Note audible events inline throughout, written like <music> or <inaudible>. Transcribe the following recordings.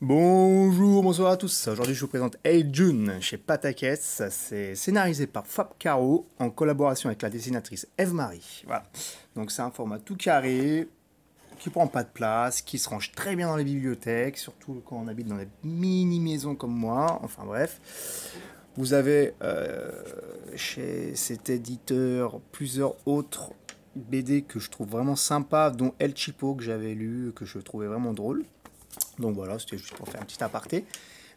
Bonjour, bonsoir à tous. Aujourd'hui, je vous présente Hey June chez Patakes. C'est scénarisé par Fab Caro en collaboration avec la dessinatrice Eve Marie. Voilà. Donc, c'est un format tout carré qui prend pas de place, qui se range très bien dans les bibliothèques, surtout quand on habite dans des mini maisons comme moi. Enfin bref. Vous avez euh, chez cet éditeur plusieurs autres BD que je trouve vraiment sympas, dont El Chipo que j'avais lu, que je trouvais vraiment drôle. Donc voilà, c'était juste pour faire un petit aparté.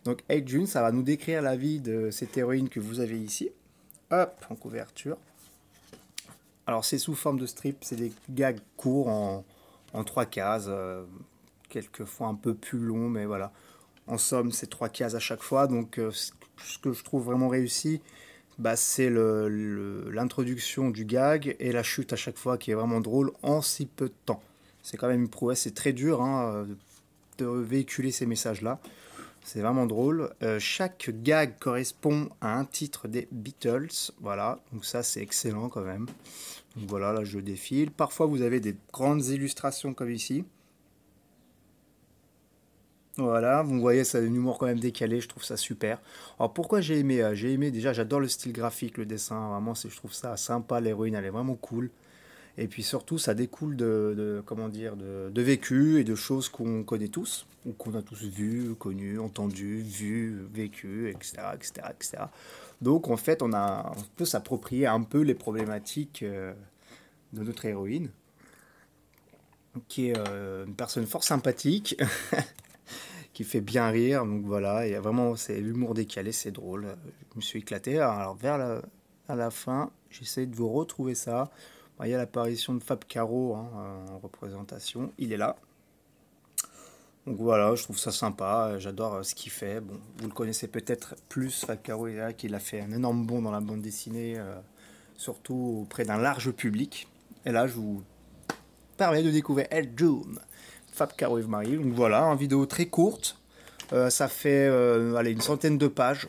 Donc h. June, ça va nous décrire la vie de cette héroïne que vous avez ici. Hop, en couverture. Alors c'est sous forme de strip, c'est des gags courts en, trois cases, euh, quelquefois un peu plus longs, mais voilà. En somme, c'est trois cases à chaque fois. Donc euh, ce que je trouve vraiment réussi, bah, c'est l'introduction du gag et la chute à chaque fois qui est vraiment drôle en si peu de temps. C'est quand même une prouesse, c'est très dur. Hein, euh, de véhiculer ces messages-là. C'est vraiment drôle. Euh, chaque gag correspond à un titre des Beatles. Voilà, donc ça c'est excellent quand même. Donc voilà, là je défile. Parfois vous avez des grandes illustrations comme ici. Voilà, vous voyez, ça a un humour quand même décalé, je trouve ça super. Alors pourquoi j'ai aimé euh, J'ai aimé déjà, j'adore le style graphique, le dessin, vraiment, je trouve ça sympa, l'héroïne, elle est vraiment cool. Et puis surtout, ça découle de, comment dire, de, vécu et de choses qu'on connaît tous, ou qu'on a tous vu connu entendu vu vécu etc., Donc en fait, on, a, peut s'approprier un peu les problématiques euh, de notre héroïne, qui est euh, une personne fort sympathique, <laughs> qui fait bien rire. Donc voilà, il y a vraiment c'est l'humour décalé, c'est drôle. Je me suis éclaté. Alors vers à la fin, j'essaie de vous retrouver ça. Ah, il y a l'apparition de Fab Caro hein, euh, en représentation. Il est là. Donc voilà, je trouve ça sympa, j'adore euh, ce qu'il fait. Bon, vous le connaissez peut-être plus, Fab Caro est là, qu'il a fait un énorme bond dans la bande dessinée, euh, surtout auprès d'un large public. Et là, je vous permets de découvrir El June, Fab Caro et Marie. Donc voilà, une vidéo très courte, ça fait allez, une centaine de pages.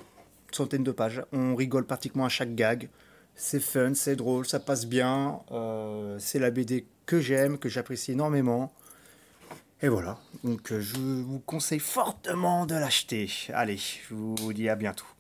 Une centaine de pages, on rigole pratiquement à chaque gag c'est fun, c'est drôle, ça passe bien. Euh, c'est la BD que j'aime, que j'apprécie énormément. Et voilà, donc euh, je vous conseille fortement de l'acheter. Allez, je vous dis à bientôt.